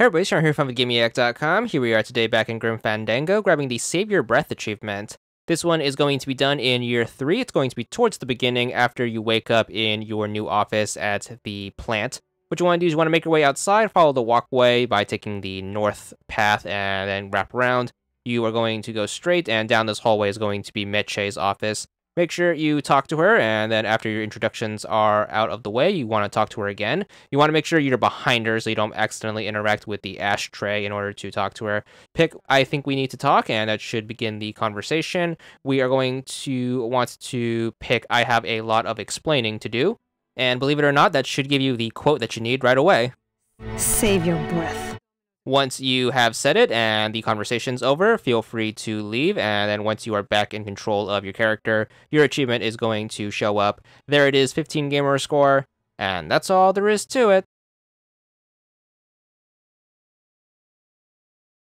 Hey everybody, Sean here from TheGimmeAct.com. Here we are today back in Grim Fandango, grabbing the Save Your Breath achievement. This one is going to be done in year three. It's going to be towards the beginning after you wake up in your new office at the plant. What you want to do is you want to make your way outside, follow the walkway by taking the north path and then wrap around. You are going to go straight, and down this hallway is going to be Metche's office. Make sure you talk to her, and then after your introductions are out of the way, you want to talk to her again. You want to make sure you're behind her so you don't accidentally interact with the ashtray in order to talk to her. Pick, I think we need to talk, and that should begin the conversation. We are going to want to pick, I have a lot of explaining to do. And believe it or not, that should give you the quote that you need right away. Save your breath. Once you have said it and the conversation's over, feel free to leave. And then once you are back in control of your character, your achievement is going to show up. There it is, 15 gamer score. And that's all there is to it.